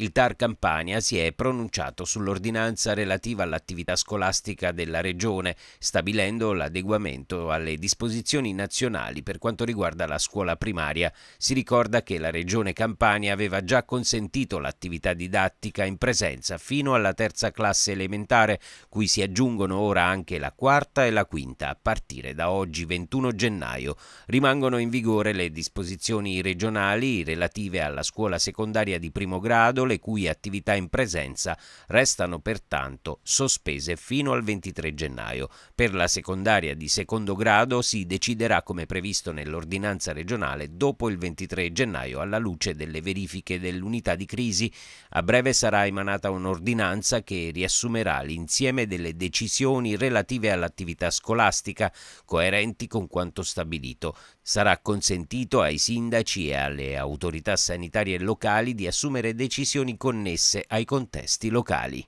Il TAR Campania si è pronunciato sull'ordinanza relativa all'attività scolastica della Regione, stabilendo l'adeguamento alle disposizioni nazionali per quanto riguarda la scuola primaria. Si ricorda che la Regione Campania aveva già consentito l'attività didattica in presenza fino alla terza classe elementare, cui si aggiungono ora anche la quarta e la quinta, a partire da oggi 21 gennaio. Rimangono in vigore le disposizioni regionali relative alla scuola secondaria di primo grado, le cui attività in presenza restano pertanto sospese fino al 23 gennaio. Per la secondaria di secondo grado si deciderà come previsto nell'ordinanza regionale dopo il 23 gennaio alla luce delle verifiche dell'unità di crisi. A breve sarà emanata un'ordinanza che riassumerà l'insieme delle decisioni relative all'attività scolastica coerenti con quanto stabilito. Sarà consentito ai sindaci e alle autorità sanitarie locali di assumere decisioni situazioni connesse ai contesti locali.